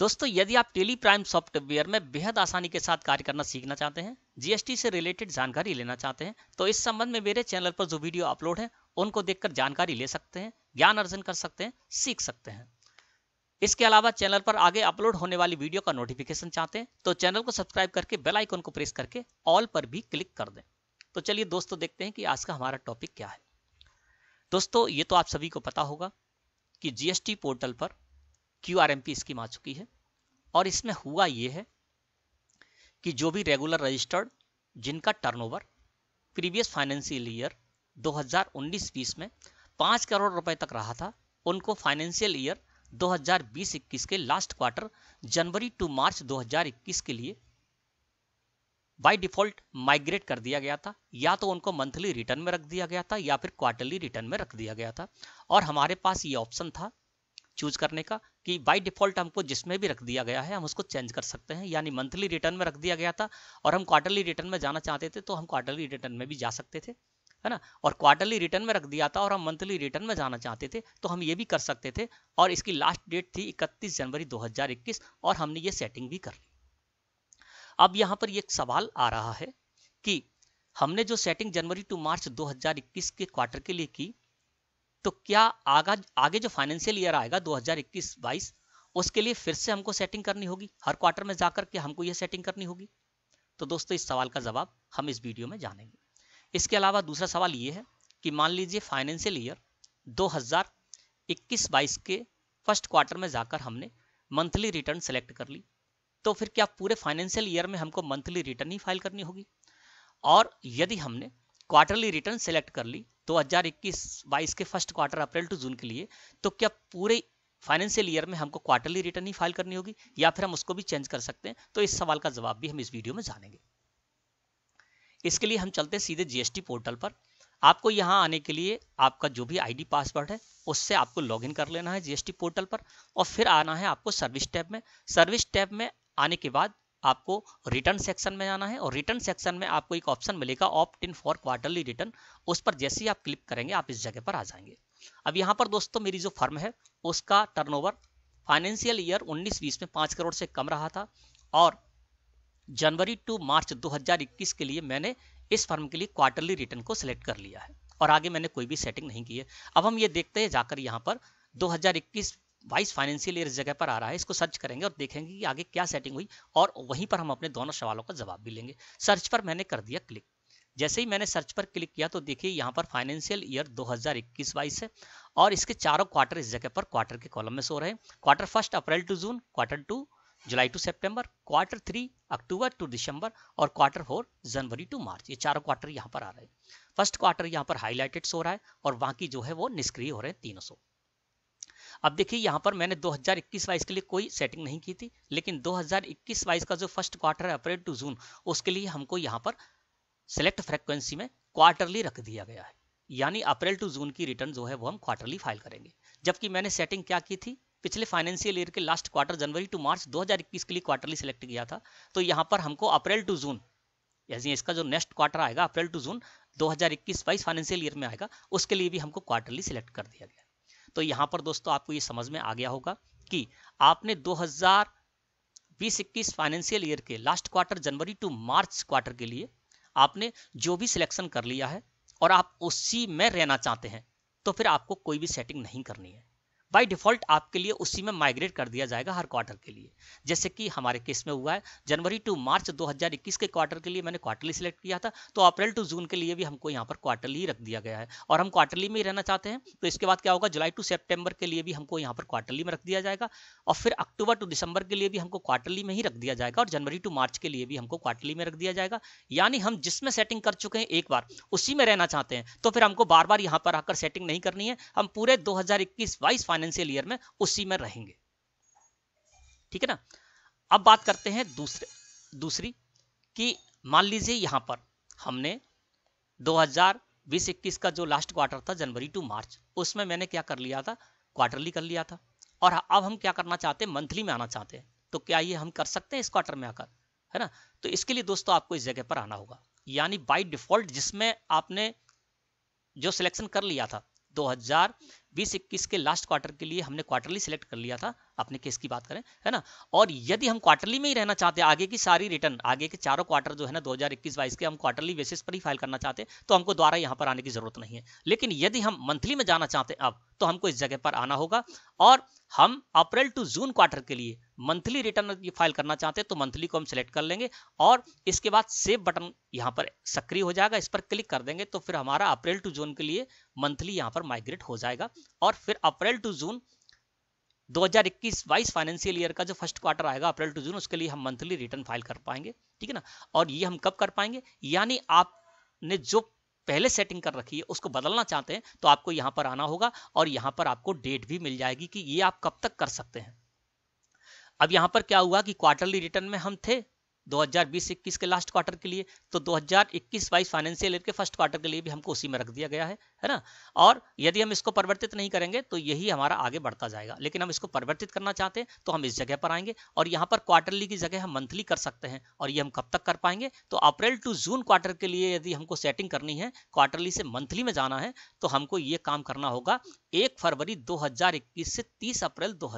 दोस्तों यदि आप टेली प्राइम सॉफ्टवेयर में बेहद आसानी के साथ कार्य करना सीखना चाहते हैं जीएसटी से रिलेटेड जानकारी लेना चाहते हैं तो इस संबंध में मेरे चैनल पर जो वीडियो अपलोड है उनको देखकर जानकारी ले सकते हैं ज्ञान अर्जन कर सकते हैं सीख सकते हैं इसके अलावा चैनल पर आगे अपलोड होने वाली वीडियो का नोटिफिकेशन चाहते हैं तो चैनल को सब्सक्राइब करके बेल आइकन को प्रेस करके ऑल पर भी क्लिक कर दें तो चलिए दोस्तों देखते हैं कि आज का हमारा टॉपिक क्या है दोस्तों ये तो आप सभी को पता होगा कि जीएसटी पोर्टल पर Q R M P scheme आ चुकी है और इसमें हुआ ये है कि जो भी रेगुलर रजिस्टर्ड जिनका टर्नओवर प्रीवियस फाइनेंशियल ईयर 2019-20 में 5 करोड़ रुपए तक रहा था उनको फाइनेंशियल ईयर 2020-21 के last quarter January to March 2021 के लिए बाय डिफॉल्ट माइग्रेट कर दिया गया था या तो उनको मंथली रिटर्न में रख दिया गया था या फिर क्वार्टरली रिटर्न में रख दिया गया था और हमारे पास ये ऑप्शन था चूज करने का कि बाई डिफॉल्ट हमको जिसमें भी रख दिया गया है हम उसको चेंज कर सकते हैं यानी मंथली रिटर्न में रख दिया गया था और हम क्वार्टरली रिटर्न में जाना चाहते थे तो हम क्वार्टरली रिटर्न में भी जा सकते थे है ना और क्वार्टरली रिटर्न में रख दिया था और हम मंथली रिटर्न में जाना चाहते थे तो हम ये भी कर सकते थे और इसकी लास्ट डेट थी 31 जनवरी 2021 और हमने ये सेटिंग भी कर ली अब यहाँ पर एक सवाल आ रहा है कि हमने जो सेटिंग जनवरी टू मार्च 2021 के क्वार्टर के लिए की तो क्या आगा आगे जो फाइनेंशियल ईयर आएगा 2021-22 उसके लिए फिर से हमको सेटिंग करनी होगी हर क्वार्टर में जाकर के हमको ये सेटिंग करनी होगी तो दोस्तों इस सवाल का जवाब हम इस वीडियो में जानेंगे इसके अलावा दूसरा सवाल ये है कि मान लीजिए फाइनेंशियल ईयर 2021-22 के फर्स्ट क्वार्टर में जाकर हमने मंथली रिटर्न सेलेक्ट कर ली तो फिर क्या पूरे फाइनेंशियल ईयर में हमको मंथली रिटर्न ही फाइल करनी होगी और यदि हमने क्वार्टरली रिटर्न सेलेक्ट कर ली 2021-22 के first quarter April to June के लिए तो क्या पूरे फाइनेंशियल ईयर में हमको क्वार्टरली रिटर्न ही फाइल करनी होगी या फिर हम उसको भी चेंज कर सकते हैं तो इस सवाल का जवाब भी हम इस वीडियो में जानेंगे इसके लिए हम चलते हैं सीधे जीएसटी पोर्टल पर आपको यहां आने के लिए आपका जो भी आईडी पासवर्ड है उससे आपको लॉगिन कर लेना है जीएसटी पोर्टल पर और फिर आना है आपको सर्विस टैब में सर्विस टैब में आने के बाद आपको रिटर्न सेक्शन में जाना है और रिटर्न सेक्शन में आपको एक ऑप्शन मिलेगा opt in for quarterly return उस पर जैसे ही आप क्लिक करेंगे आप इस जगह पर आ जाएंगे अब यहाँ पर दोस्तों मेरी जो फर्म है उसका टर्नओवर फाइनेंशियल ईयर 19-20 में पाँच करोड़ से कम रहा था और जनवरी टू मार्च 2021 के लिए मैंने इस फर्म के लिए क्वार्टरली रिटर्न को सिलेक्ट कर लिया है और आगे मैंने कोई भी सेटिंग नहीं की है अब हम ये देखते हैं जाकर यहाँ पर 2021 वाइस फाइनेंशियल ईयर इस जगह पर आ रहा है इसको सर्च करेंगे और देखेंगे कि आगे क्या सेटिंग हुई और वहीं पर हम अपने दोनों सवालों का जवाब भी लेंगे सर्च पर मैंने कर दिया क्लिक जैसे ही मैंने सर्च पर क्लिक किया तो देखिए यहाँ पर फाइनेंशियल ईयर 2021 हजार है और इसके चारों क्वार्टर इस जगह पर क्वार्टर के कॉलम में सो रहे हैं quarter first April to June quarter two July to September quarter three October to December और quarter four January to March ये चारों क्वार्टर यहाँ पर आ रहे हैं फर्स्ट क्वार्टर यहाँ पर हाईलाइटेड सो रहा है और बाकी जो है वो निष्क्रिय हो रहे हैं तीनों सौ अब देखिए यहाँ पर मैंने 2021 वाइज के लिए कोई सेटिंग नहीं की थी लेकिन 2021 वाइज का जो फर्स्ट क्वार्टर है अप्रैल टू जून उसके लिए हमको यहाँ पर सेलेक्ट फ्रेक्वेंसी में क्वार्टरली रख दिया गया है यानी अप्रैल टू जून की रिटर्न जो है वो हम क्वार्टरली फाइल करेंगे जबकि मैंने सेटिंग क्या की थी पिछले फाइनेंशियल ईयर के last quarter January to March 2021 के लिए क्वार्टरली सिलेक्ट किया था तो यहाँ पर हमको अप्रैल टू जून यानी इसका जो नेक्स्ट क्वार्टर आएगा अप्रैल टू जून 2021 हजार इक्कीस फाइनेंशियल ईयर में आएगा उसके लिए भी हमको क्वार्टरली सिलेक्ट कर दिया गया तो यहाँ पर दोस्तों आपको ये समझ में आ गया होगा कि आपने बीस इक्कीस फाइनेंशियल ईयर के last quarter January to March quarter के लिए आपने जो भी सिलेक्शन कर लिया है और आप उसी में रहना चाहते हैं तो फिर आपको कोई भी सेटिंग नहीं करनी है बाय डिफॉल्ट आपके लिए उसी में माइग्रेट कर दिया जाएगा हर क्वार्टर के लिए जैसे कि हमारे केस में हुआ है जनवरी टू मार्च 2021 के क्वार्टर के लिए मैंने क्वार्टरली सिलेक्ट किया था तो अप्रैल टू जून के लिए भी हमको यहाँ पर क्वार्टरली रख दिया गया है और हम क्वार्टरली में ही रहना चाहते हैं तो इसके बाद क्या होगा जुलाई टू सेप्टेम्बर के लिए भी हमको यहाँ पर क्वार्टरली में रख दिया जाएगा और फिर अक्टूबर टू दिसंबर के लिए भी हमको क्वार्टरली में ही रख दिया जाएगा और जनवरी टू मार्च के लिए भी हमको क्वार्टरली में रख दिया जाएगा यानी हम जिसमें सेटिंग कर चुके हैं एक बार उसी में रहना चाहते हैं तो फिर हमको बार बार यहाँ पर आकर सेटिंग नहीं करनी है हम पूरे दो हजार फाइनेंशियल ईयर में उसी में रहेंगे ठीक है ना अब बात करते हैं दूसरे दूसरी कि मान लीजिए यहां पर हमने 2020-21 का जो लास्ट क्वार्टर था जनवरी टू मार्च उसमें मैंने क्या कर लिया था क्वार्टरली कर लिया था और अब हम क्या करना चाहते हैं मंथली में आना चाहते हैं तो क्या ये हम कर सकते हैं इस क्वार्टर में आकर है ना तो इसके लिए दोस्तों आपको इस जगह पर आना होगा यानी बाई डिफॉल्ट जिसमें आपने जो सिलेक्शन कर लिया था 2000 बीस इक्कीस के लास्ट क्वार्टर के लिए हमने क्वार्टरली सिलेक्ट कर लिया था अपने केस की बात करें है ना और यदि हम क्वार्टरली में ही रहना चाहते आगे की सारी रिटर्न आगे के चारों क्वार्टर जो है ना 2021 22 के हम क्वार्टरली बेसिस पर ही फाइल करना चाहते तो हमको द्वारा यहाँ पर आने की जरूरत नहीं है लेकिन यदि हम मंथली में जाना चाहते अब तो हमको इस जगह पर आना होगा और हम अप्रैल टू जून क्वार्टर के लिए मंथली रिटर्न फाइल करना चाहते हैं तो मंथली को हम सिलेक्ट कर लेंगे और इसके बाद सेव बटन यहाँ पर सक्रिय हो जाएगा इस पर क्लिक कर देंगे तो फिर हमारा अप्रैल टू जून के लिए मंथली यहाँ पर माइग्रेट हो जाएगा और फिर April to June 2021-22 financial year का जो फर्स्ट क्वार्टर आएगा अप्रैल टू जून उसके लिए हम मंथली रिटर्न फाइल कर पाएंगे ठीक है ना और ये हम कब कर पाएंगे यानी आपने जो पहले सेटिंग कर रखी है उसको बदलना चाहते हैं तो आपको यहाँ पर आना होगा और यहाँ पर आपको डेट भी मिल जाएगी कि ये आप कब तक कर सकते हैं अब यहाँ पर क्या हुआ कि क्वार्टरली रिटर्न में हम थे 2020-21 के लास्ट क्वार्टर के लिए तो 2021-22 फाइनेंशियल ईयर के फर्स्ट क्वार्टर के लिए भी हमको उसी में रख दिया गया है है ना और यदि हम इसको परिवर्तित नहीं करेंगे तो यही हमारा आगे बढ़ता जाएगा लेकिन हम इसको परिवर्तित करना चाहते हैं तो हम इस जगह पर आएंगे और यहाँ पर क्वार्टरली की जगह हम मंथली कर सकते हैं और ये हम कब तक कर पाएंगे तो अप्रैल टू जून क्वार्टर के लिए यदि हमको सेटिंग करनी है क्वार्टरली से मंथली में जाना है तो हमको ये काम करना होगा एक फरवरी दो से तीस अप्रैल दो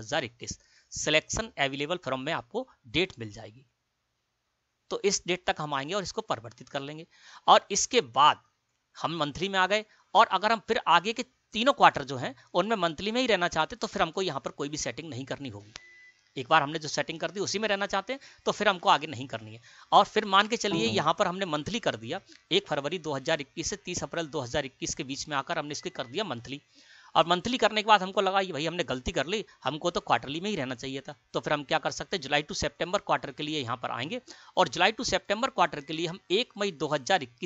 सिलेक्शन अवेलेबल फॉर्म में आपको डेट मिल जाएगी तो इस डेट तक हम आएंगे और इसको परिवर्तित कर लेंगे और इसके बाद हम मंथली में आ गए और अगर हम फिर आगे के तीनों क्वार्टर जो हैं उनमें मंथली में ही रहना चाहते तो फिर हमको यहाँ पर कोई भी सेटिंग नहीं करनी होगी एक बार हमने जो सेटिंग कर दी उसी में रहना चाहते हैं तो फिर हमको आगे नहीं करनी है और फिर मान के चलिए हम्म। यहाँ पर हमने मंथली कर दिया एक फरवरी 2021 से 30 अप्रैल 2021 के बीच में आकर हमने इसके कर दिया मंथली और मंथली करने के बाद हमको लगा कि भाई हमने गलती कर ली हमको तो क्वार्टरली में ही रहना चाहिए था तो फिर हम क्या कर सकते हैं जुलाई टू सेप्टेम्बर क्वार्टर के लिए यहाँ पर आएंगे और जुलाई टू सेप्टेम्बर क्वार्टर के लिए हम एक मई दो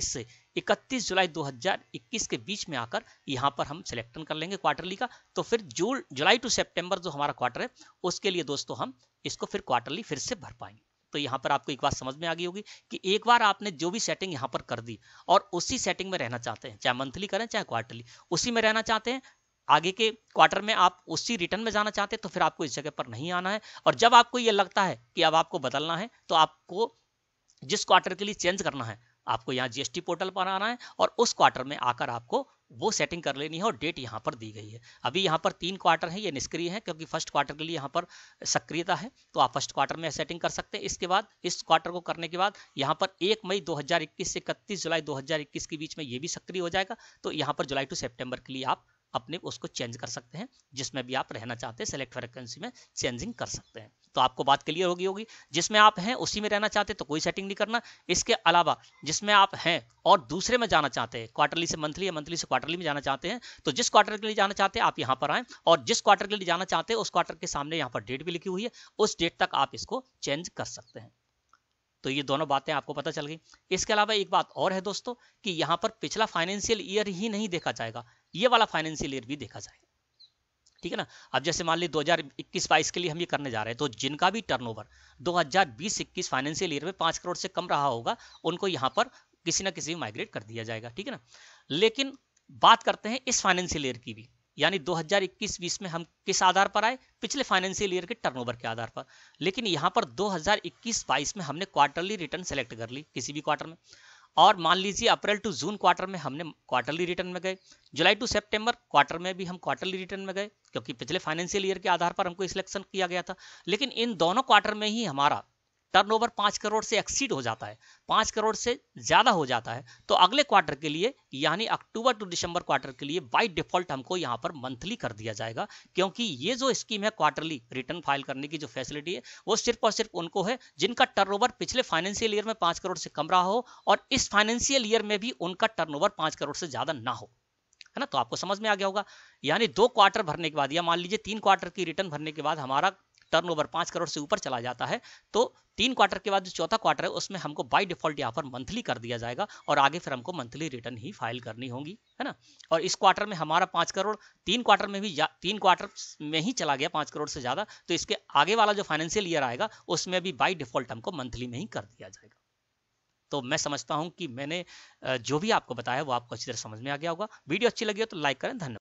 से 31 जुलाई 2021 के बीच में आकर यहाँ पर हम सिलेक्शन कर लेंगे क्वार्टरली का तो फिर जून जुलाई टू सेप्टेम्बर जो हमारा क्वार्टर है उसके लिए दोस्तों हम इसको फिर क्वार्टरली फिर से भर पाएंगे तो यहाँ पर आपको एक बात समझ में आ गई होगी कि एक बार आपने जो भी सेटिंग यहाँ पर कर दी और उसी सेटिंग में रहना चाहते हैं चाहे मंथली करें चाहे क्वार्टरली उसी में रहना चाहते हैं आगे के क्वार्टर में आप उसी रिटर्न में जाना चाहते हैं तो फिर आपको इस जगह पर नहीं आना है और जब आपको ये लगता है कि अब आपको बदलना है तो आपको जिस क्वार्टर के लिए चेंज करना है आपको यहाँ जीएसटी पोर्टल पर आना है और उस क्वार्टर में आकर आपको वो सेटिंग कर लेनी है और डेट यहाँ पर दी गई है अभी यहाँ पर तीन क्वार्टर है ये निष्क्रिय है क्योंकि फर्स्ट क्वार्टर के लिए यहाँ पर सक्रियता है तो आप फर्स्ट क्वार्टर में सेटिंग कर सकते हैं इसके बाद इस क्वार्टर को करने के बाद यहाँ पर एक मई 2021 से इकतीस जुलाई 2021 के बीच में ये भी सक्रिय हो जाएगा तो यहाँ पर जुलाई टू सेप्टेम्बर के लिए आप अपने उसको चेंज कर सकते हैं जिसमें भी आप रहना चाहते हैं सेलेक्ट फ्रिक्वेंसी में चेंजिंग कर सकते हैं तो आपको बात क्लियर होगी होगी जिसमें आप हैं उसी में रहना चाहते हैं तो कोई सेटिंग नहीं करना इसके अलावा जिसमें आप हैं और दूसरे में जाना चाहते हैं क्वार्टरली से मंथली या मंथली से क्वार्टरली में जाना चाहते हैं तो जिस क्वार्टर के लिए जाना चाहते हैं आप यहाँ पर आए और जिस क्वार्टर के लिए जाना चाहते हैं उस क्वार्टर के सामने यहाँ पर डेट भी लिखी हुई है उस डेट तक आप इसको चेंज कर सकते हैं तो ये दोनों बातें आपको पता चल गई इसके अलावा एक बात और है दोस्तों कि यहाँ पर पिछला फाइनेंशियल ईयर ही नहीं देखा जाएगा ये वाला फाइनेंशियल ईयर भी देखा जाएगा ठीक है ना अब जैसे मान ली दो हजार के लिए हम ये करने जा रहे हैं तो जिनका भी टर्नओवर 2020-21 फाइनेंशियल ईयर में पांच करोड़ से कम रहा होगा उनको यहाँ पर किसी ना किसी माइग्रेट कर दिया जाएगा ठीक है ना लेकिन बात करते हैं इस फाइनेंशियल ईयर की भी यानी 2021-20 में हम किस आधार पर आए पिछले फाइनेंशियल ईयर के टर्नओवर के आधार पर लेकिन यहाँ पर 2021-22 में हमने क्वार्टरली रिटर्न सेलेक्ट कर ली किसी भी क्वार्टर में और मान लीजिए अप्रैल टू जून क्वार्टर में हमने क्वार्टरली रिटर्न में गए जुलाई टू सितंबर क्वार्टर में भी हम क्वार्टरली रिटर्न में गए क्योंकि पिछले फाइनेंशियल ईयर के आधार पर हमको सिलेक्शन किया गया था लेकिन इन दोनों क्वार्टर में ही हमारा टर्नओवर पांच करोड़ से एक्सीड हो जाता है पांच करोड़ से ज़्यादा हो जाता है तो अगले क्वार्टर के लिए यानी अक्टूबर टू दिसंबर क्वार्टर के लिए बाई डिफॉल्ट हमको यहाँ पर मंथली कर दिया जाएगा क्योंकि ये जो स्कीम है क्वार्टरली रिटर्न फाइल करने की जो फैसिलिटी है वो सिर्फ और सिर्फ उनको है जिनका टर्न पिछले फाइनेंशियल ईयर में पांच करोड़ से कम रहा हो और इस फाइनेंशियल ईयर में भी उनका टर्न ओवर करोड़ से ज़्यादा ना हो है ना तो आपको समझ में आ गया होगा यानी दो क्वार्टर भरने के बाद या मान लीजिए तीन क्वार्टर की रिटर्न भरने के बाद हमारा टर्नओवर पांच करोड़ से ऊपर चला जाता है तो तीन क्वार्टर के बाद जो चौथा क्वार्टर है उसमें हमको बाई डिफॉल्ट यहाँ पर मंथली कर दिया जाएगा और आगे फिर हमको मंथली रिटर्न ही फाइल करनी होगी है ना और इस क्वार्टर में हमारा पाँच करोड़ तीन क्वार्टर में भी तीन क्वार्टर में ही चला गया पाँच करोड़ से ज़्यादा तो इसके आगे वाला जो फाइनेंशियल ईयर आएगा उसमें भी बाई डिफॉल्ट हमको मंथली में ही कर दिया जाएगा तो मैं समझता हूँ कि मैंने जो भी आपको बताया वो आपको अच्छी तरह समझ में आ गया होगा वीडियो अच्छी लगी हो तो लाइक करें धन्यवाद